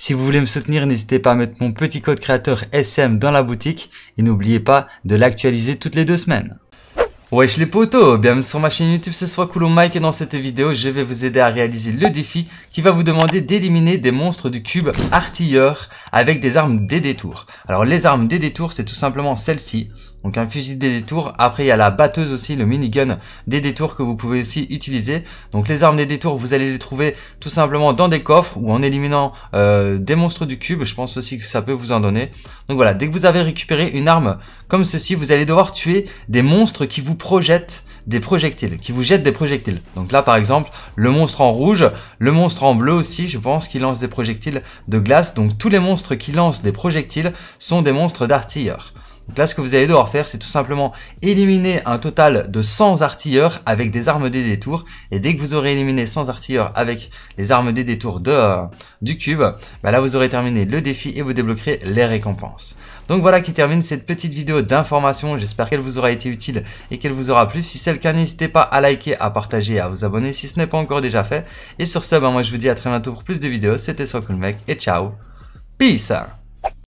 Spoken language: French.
Si vous voulez me soutenir, n'hésitez pas à mettre mon petit code créateur SM dans la boutique et n'oubliez pas de l'actualiser toutes les deux semaines. Wesh les potos, bienvenue sur ma chaîne YouTube, ce soit Coulon Mike et dans cette vidéo je vais vous aider à réaliser le défi qui va vous demander d'éliminer des monstres du cube artilleur avec des armes des détours. Alors les armes des détours c'est tout simplement celle-ci, donc un fusil des détours. Après, il y a la batteuse aussi, le minigun des détours que vous pouvez aussi utiliser. Donc les armes des détours, vous allez les trouver tout simplement dans des coffres ou en éliminant euh, des monstres du cube. Je pense aussi que ça peut vous en donner. Donc voilà, dès que vous avez récupéré une arme comme ceci, vous allez devoir tuer des monstres qui vous projettent des projectiles, qui vous jettent des projectiles. Donc là, par exemple, le monstre en rouge, le monstre en bleu aussi, je pense qu'il lance des projectiles de glace. Donc tous les monstres qui lancent des projectiles sont des monstres d'artilleur. Donc là, ce que vous allez devoir faire, c'est tout simplement éliminer un total de 100 artilleurs avec des armes des détours. Et dès que vous aurez éliminé 100 artilleurs avec les armes des détours de, euh, du cube, bah là, vous aurez terminé le défi et vous débloquerez les récompenses. Donc voilà qui termine cette petite vidéo d'information. J'espère qu'elle vous aura été utile et qu'elle vous aura plu. Si c'est le cas, n'hésitez pas à liker, à partager, et à vous abonner si ce n'est pas encore déjà fait. Et sur ce, bah, moi, je vous dis à très bientôt pour plus de vidéos. C'était Soit et ciao. Peace